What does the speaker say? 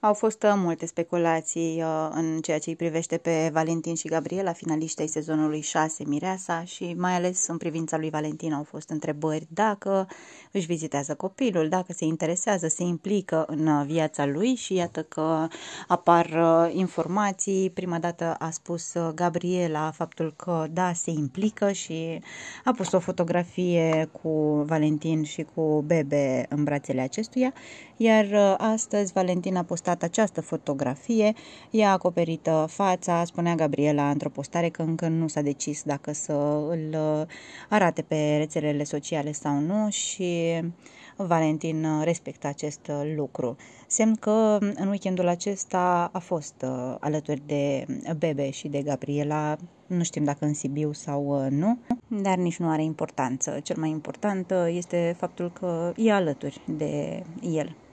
Au fost uh, multe speculații uh, în ceea ce îi privește pe Valentin și Gabriela, finaliști sezonului 6 Mireasa și mai ales în privința lui Valentin au fost întrebări dacă își vizitează copilul, dacă se interesează, se implică în uh, viața lui și iată că apar informații. Prima dată a spus Gabriela faptul că da, se implică și a pus o fotografie cu Valentin și cu Bebe în brațele acestuia, iar astăzi Valentin a postat postat această fotografie. Ea acoperită fața, spunea Gabriela într-o postare că încă nu s-a decis dacă să îl uh, arate pe rețelele sociale sau nu și Valentin uh, respectă acest uh, lucru. Semn că um, în weekendul acesta a fost alături de Bebe și de Gabriela, nu știm dacă în Sibiu sau nu, dar nici nu are importanță. Cel mai important este faptul că e alături de el.